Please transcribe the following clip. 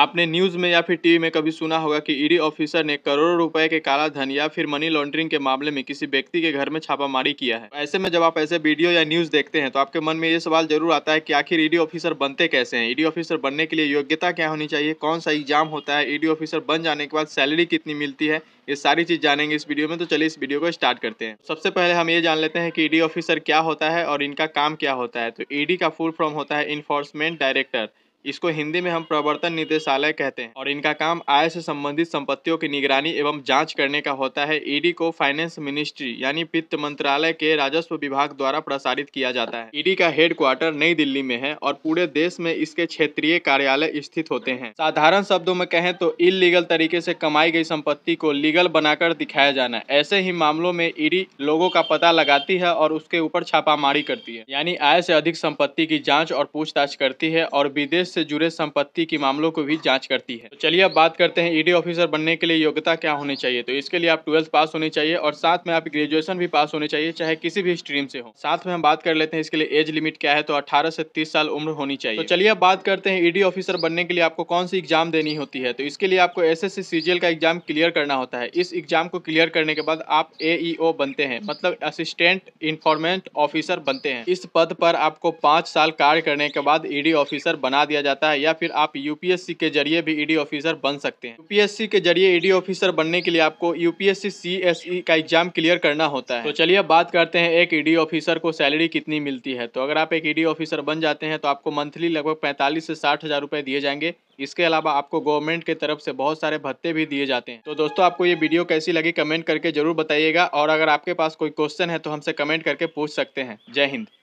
आपने न्यूज़ में या फिर टीवी में कभी सुना होगा कि ईडी ऑफिसर ने करोड़ों रुपए के काला धन या फिर मनी लॉन्ड्रिंग के मामले में किसी व्यक्ति के घर में छापामारी किया है ऐसे में जब आप ऐसे वीडियो या न्यूज़ देखते हैं तो आपके मन में ये सवाल जरूर आता है कि आखिर ईडी ऑफिसर बनते कैसे हैं ईडी ऑफिसर बनने के लिए योग्यता क्या होनी चाहिए कौन सा एग्जाम होता है ईडी ऑफिसर बन जाने के बाद सैलरी कितनी मिलती है ये सारी चीज़ जानेंगे इस वीडियो में तो चलिए इस वीडियो को स्टार्ट करते हैं सबसे पहले हम ये जान लेते हैं कि ईडी ऑफिसर क्या होता है और इनका काम क्या होता है तो ईडी का फुल फॉर्म होता है इन्फोर्समेंट डायरेक्टर इसको हिंदी में हम प्रवर्तन निदेशालय कहते हैं और इनका काम आय से संबंधित संपत्तियों की निगरानी एवं जांच करने का होता है ईडी को फाइनेंस मिनिस्ट्री यानी वित्त मंत्रालय के राजस्व विभाग द्वारा प्रसारित किया जाता है ईडी का हेडक्वार्टर नई दिल्ली में है और पूरे देश में इसके क्षेत्रीय कार्यालय स्थित होते हैं साधारण शब्दों में कहें तो इलीगल तरीके से कमाई गई संपत्ति को लीगल बनाकर दिखाया जाना ऐसे ही मामलों में ईडी लोगों का पता लगाती है और उसके ऊपर छापामारी करती है यानी आय से अधिक संपत्ति की जाँच और पूछताछ करती है और विदेश से जुड़े संपत्ति के मामलों को भी जाँच करती है तो चलिए अब बात करते हैं ईडी e ऑफिसर बनने के लिए योग्यता क्या होनी चाहिए तो इसके लिए आप ट्वेल्थ पास होनी चाहिए और साथ में आप ग्रेजुएशन भी पास होनी चाहिए चाहे किसी भी स्ट्रीम से हो साथ में हम बात कर लेते हैं इसके लिए एज लिमिट क्या है तो अठारह से तीस साल उम्र होनी चाहिए तो चलिए अब बात करते हैं ईडी e ऑफिसर बनने के लिए आपको कौन सी एग्जाम देनी होती है तो इसके लिए आपको एस एस का एग्जाम क्लियर करना होता है इस एग्जाम को क्लियर करने के बाद आप ए e बनते हैं मतलब असिस्टेंट इन्फॉर्मेंट ऑफिसर बनते हैं इस पद पर आपको पांच साल कार्य करने के बाद ईडी ऑफिसर बना दिया किया जाता है या फिर आप यूपीएससी के जरिए भी ईडी e ऑफिसर बन सकते हैं यूपीएससी के जरिए ईडी e ऑफिसर बनने के लिए आपको यूपीएससी सीएसई e का एग्जाम क्लियर करना होता है तो चलिए बात करते हैं एक ईडी ऑफिसर को सैलरी कितनी मिलती है तो अगर आप एक ईडी ऑफिसर बन जाते हैं तो आपको मंथली लगभग पैंतालीस से साठ हजार दिए जाएंगे इसके अलावा आपको गवर्नमेंट के तरफ से बहुत सारे भत्ते भी दिए जाते हैं तो दोस्तों आपको ये वीडियो कैसी लगी कमेंट करके जरूर बताइएगा और अगर आपके पास कोई क्वेश्चन है तो हमसे कमेंट करके पूछ सकते हैं जय हिंद